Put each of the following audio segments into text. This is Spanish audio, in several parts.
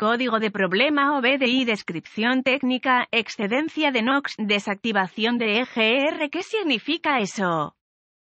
Código de problema OBDI Descripción técnica, excedencia de NOx, desactivación de EGR ¿Qué significa eso?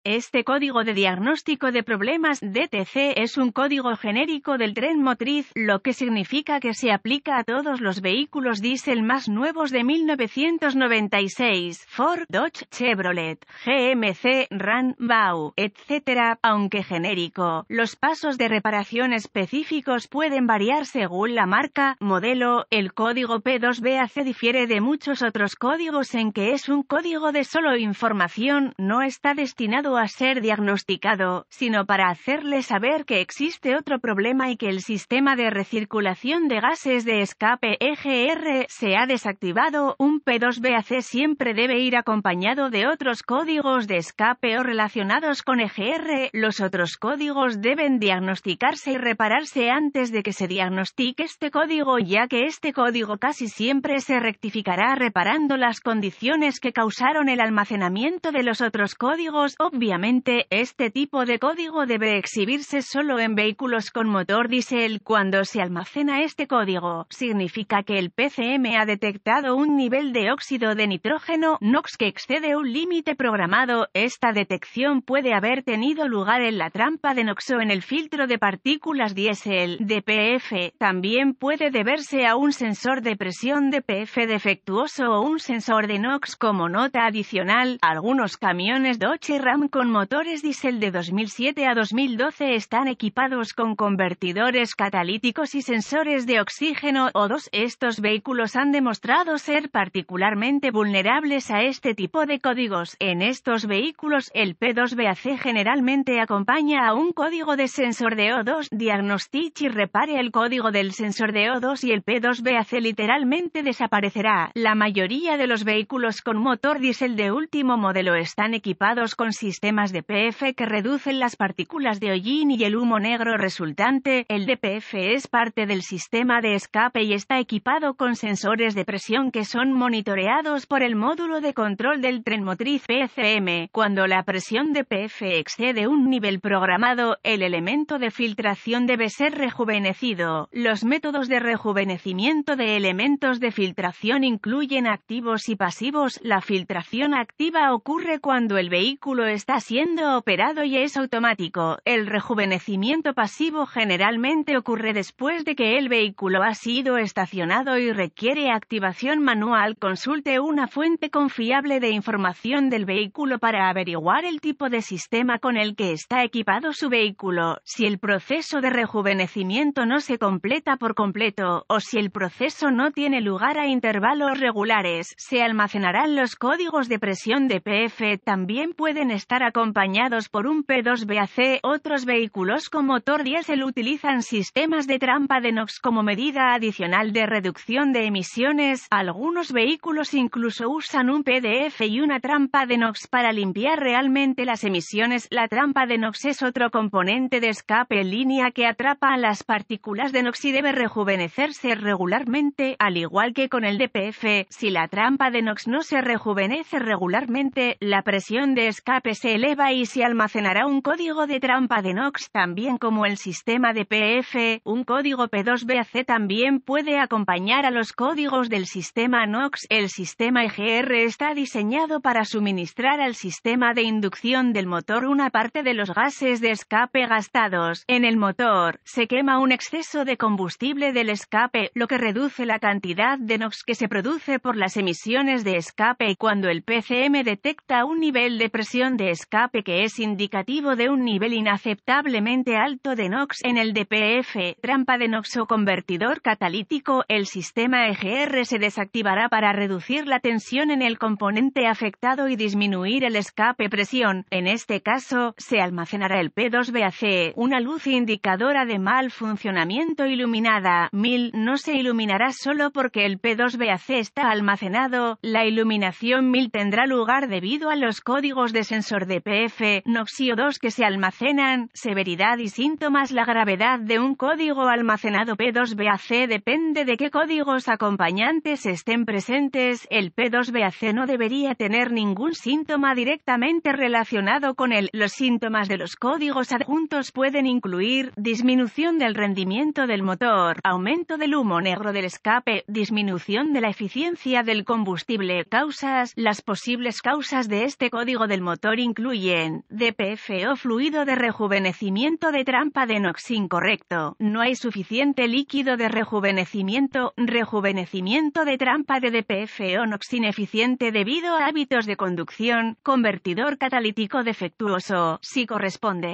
Este código de diagnóstico de problemas DTC es un código genérico del tren motriz, lo que significa que se aplica a todos los vehículos diésel más nuevos de 1996, Ford, Dodge, Chevrolet, GMC, Ram, VAU, etc., aunque genérico. Los pasos de reparación específicos pueden variar según la marca, modelo, el código P2BAC difiere de muchos otros códigos en que es un código de solo información, no está destinado a ser diagnosticado, sino para hacerle saber que existe otro problema y que el sistema de recirculación de gases de escape EGR se ha desactivado. Un P2BAC siempre debe ir acompañado de otros códigos de escape o relacionados con EGR. Los otros códigos deben diagnosticarse y repararse antes de que se diagnostique este código, ya que este código casi siempre se rectificará reparando las condiciones que causaron el almacenamiento de los otros códigos. Obviamente, este tipo de código debe exhibirse solo en vehículos con motor diésel. Cuando se almacena este código, significa que el PCM ha detectado un nivel de óxido de nitrógeno NOx que excede un límite programado. Esta detección puede haber tenido lugar en la trampa de NOx o en el filtro de partículas diésel DPF. También puede deberse a un sensor de presión DPF defectuoso o un sensor de NOx como nota adicional. Algunos camiones Dodge Ram con motores diésel de 2007 a 2012 están equipados con convertidores catalíticos y sensores de oxígeno O2. Estos vehículos han demostrado ser particularmente vulnerables a este tipo de códigos. En estos vehículos, el P2BAC generalmente acompaña a un código de sensor de O2. Diagnostic y repare el código del sensor de O2 y el P2BAC literalmente desaparecerá. La mayoría de los vehículos con motor diésel de último modelo están equipados con sistemas sistemas DPF que reducen las partículas de hollín y el humo negro resultante. El DPF es parte del sistema de escape y está equipado con sensores de presión que son monitoreados por el módulo de control del tren motriz PCM. Cuando la presión de PF excede un nivel programado, el elemento de filtración debe ser rejuvenecido. Los métodos de rejuvenecimiento de elementos de filtración incluyen activos y pasivos. La filtración activa ocurre cuando el vehículo está siendo operado y es automático. El rejuvenecimiento pasivo generalmente ocurre después de que el vehículo ha sido estacionado y requiere activación manual. Consulte una fuente confiable de información del vehículo para averiguar el tipo de sistema con el que está equipado su vehículo, si el proceso de rejuvenecimiento no se completa por completo o si el proceso no tiene lugar a intervalos regulares, se almacenarán los códigos de presión de PF también pueden estar acompañados por un P2BAC. Otros vehículos con motor diésel utilizan sistemas de trampa de NOx como medida adicional de reducción de emisiones. Algunos vehículos incluso usan un PDF y una trampa de NOx para limpiar realmente las emisiones. La trampa de NOx es otro componente de escape en línea que atrapa a las partículas de NOx y debe rejuvenecerse regularmente, al igual que con el DPF. Si la trampa de NOx no se rejuvenece regularmente, la presión de escape se eleva y se almacenará un código de trampa de NOx también como el sistema de PF, un código P2BAC también puede acompañar a los códigos del sistema NOx. El sistema EGR está diseñado para suministrar al sistema de inducción del motor una parte de los gases de escape gastados. En el motor, se quema un exceso de combustible del escape, lo que reduce la cantidad de NOx que se produce por las emisiones de escape cuando el PCM detecta un nivel de presión de escape que es indicativo de un nivel inaceptablemente alto de NOx en el DPF, trampa de NOx o convertidor catalítico, el sistema EGR se desactivará para reducir la tensión en el componente afectado y disminuir el escape presión. En este caso, se almacenará el P2BAC, una luz indicadora de mal funcionamiento iluminada. 1000 no se iluminará solo porque el P2BAC está almacenado, la iluminación 1000 tendrá lugar debido a los códigos de sensor de PF, NOXIO2 que se almacenan, severidad y síntomas La gravedad de un código almacenado P2BAC depende de qué códigos acompañantes estén presentes, el P2BAC no debería tener ningún síntoma directamente relacionado con él. Los síntomas de los códigos adjuntos pueden incluir disminución del rendimiento del motor, aumento del humo negro del escape, disminución de la eficiencia del combustible, causas, las posibles causas de este código del motor incluyen DPF o fluido de rejuvenecimiento de trampa de NOx incorrecto, no hay suficiente líquido de rejuvenecimiento, rejuvenecimiento de trampa de DPF o NOx ineficiente debido a hábitos de conducción, convertidor catalítico defectuoso, si corresponde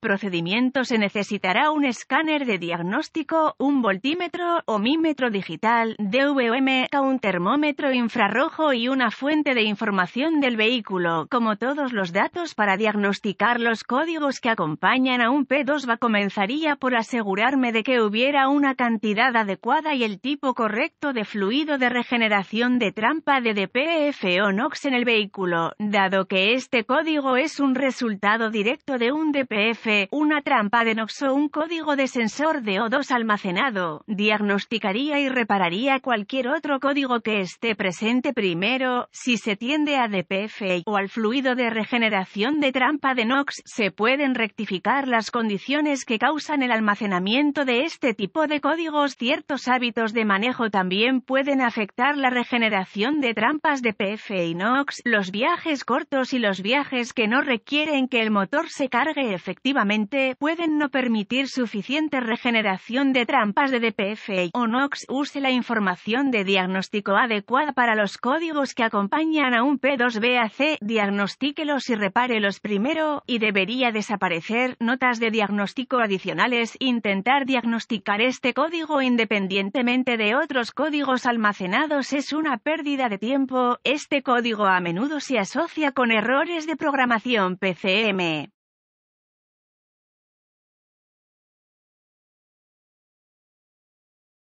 procedimiento se necesitará un escáner de diagnóstico, un voltímetro o mímetro digital, DVM, un termómetro infrarrojo y una fuente de información del vehículo, como todos los datos para diagnosticar los códigos que acompañan a un P2 va comenzaría por asegurarme de que hubiera una cantidad adecuada y el tipo correcto de fluido de regeneración de trampa de DPF o NOx en el vehículo, dado que este código es un resultado directo de un DPF una trampa de NOx o un código de sensor de O2 almacenado, diagnosticaría y repararía cualquier otro código que esté presente primero, si se tiende a DPF o al fluido de regeneración de trampa de NOx, se pueden rectificar las condiciones que causan el almacenamiento de este tipo de códigos. Ciertos hábitos de manejo también pueden afectar la regeneración de trampas de PF y NOx, los viajes cortos y los viajes que no requieren que el motor se cargue efectivamente pueden no permitir suficiente regeneración de trampas de DPF o NOx use la información de diagnóstico adecuada para los códigos que acompañan a un P2BAC, diagnostíquelos y repárelos primero, y debería desaparecer notas de diagnóstico adicionales, intentar diagnosticar este código independientemente de otros códigos almacenados es una pérdida de tiempo, este código a menudo se asocia con errores de programación PCM.